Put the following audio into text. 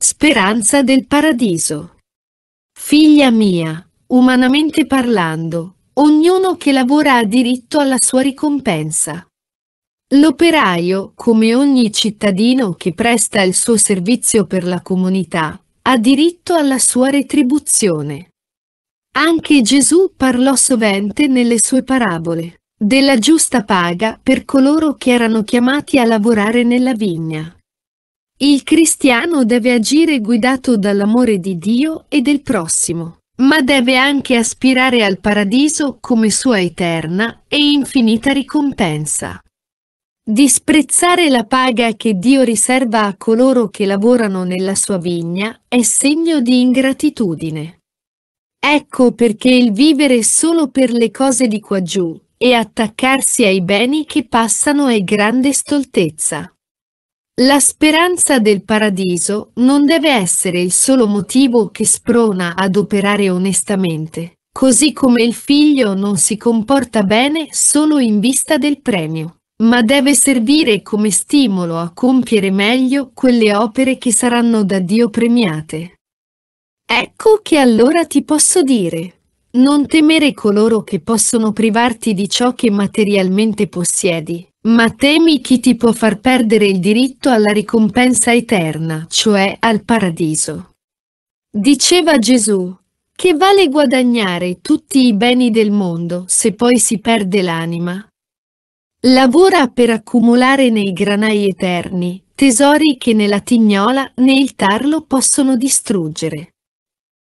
Speranza del paradiso. Figlia mia, umanamente parlando, ognuno che lavora ha diritto alla sua ricompensa. L'operaio, come ogni cittadino che presta il suo servizio per la comunità, ha diritto alla sua retribuzione. Anche Gesù parlò sovente nelle sue parabole della giusta paga per coloro che erano chiamati a lavorare nella vigna. Il cristiano deve agire guidato dall'amore di Dio e del prossimo, ma deve anche aspirare al paradiso come sua eterna e infinita ricompensa. Disprezzare la paga che Dio riserva a coloro che lavorano nella sua vigna è segno di ingratitudine. Ecco perché il vivere solo per le cose di quaggiù e attaccarsi ai beni che passano è grande stoltezza. La speranza del paradiso non deve essere il solo motivo che sprona ad operare onestamente, così come il figlio non si comporta bene solo in vista del premio, ma deve servire come stimolo a compiere meglio quelle opere che saranno da Dio premiate. Ecco che allora ti posso dire, non temere coloro che possono privarti di ciò che materialmente possiedi, ma temi chi ti può far perdere il diritto alla ricompensa eterna, cioè al paradiso. Diceva Gesù, che vale guadagnare tutti i beni del mondo se poi si perde l'anima? Lavora per accumulare nei granai eterni tesori che né la tignola né il tarlo possono distruggere.